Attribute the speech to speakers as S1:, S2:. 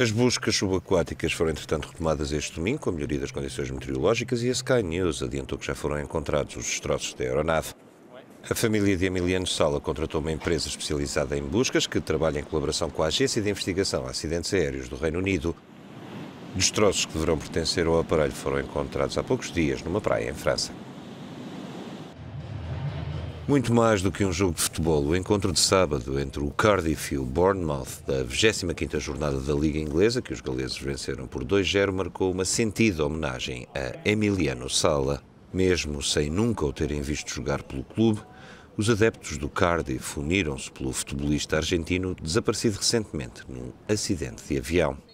S1: As buscas subaquáticas foram, entretanto, retomadas este domingo, com a melhoria das condições meteorológicas, e a Sky News adiantou que já foram encontrados os destroços da aeronave. A família de Emiliano Sala contratou uma empresa especializada em buscas que trabalha em colaboração com a Agência de Investigação a Acidentes Aéreos do Reino Unido. Destroços que deverão pertencer ao aparelho foram encontrados há poucos dias numa praia em França. Muito mais do que um jogo de futebol, o encontro de sábado entre o Cardiff e o Bournemouth da 25ª jornada da Liga Inglesa, que os galeses venceram por 2-0, marcou uma sentida homenagem a Emiliano Sala. Mesmo sem nunca o terem visto jogar pelo clube, os adeptos do Cardiff uniram-se pelo futebolista argentino desaparecido recentemente num acidente de avião.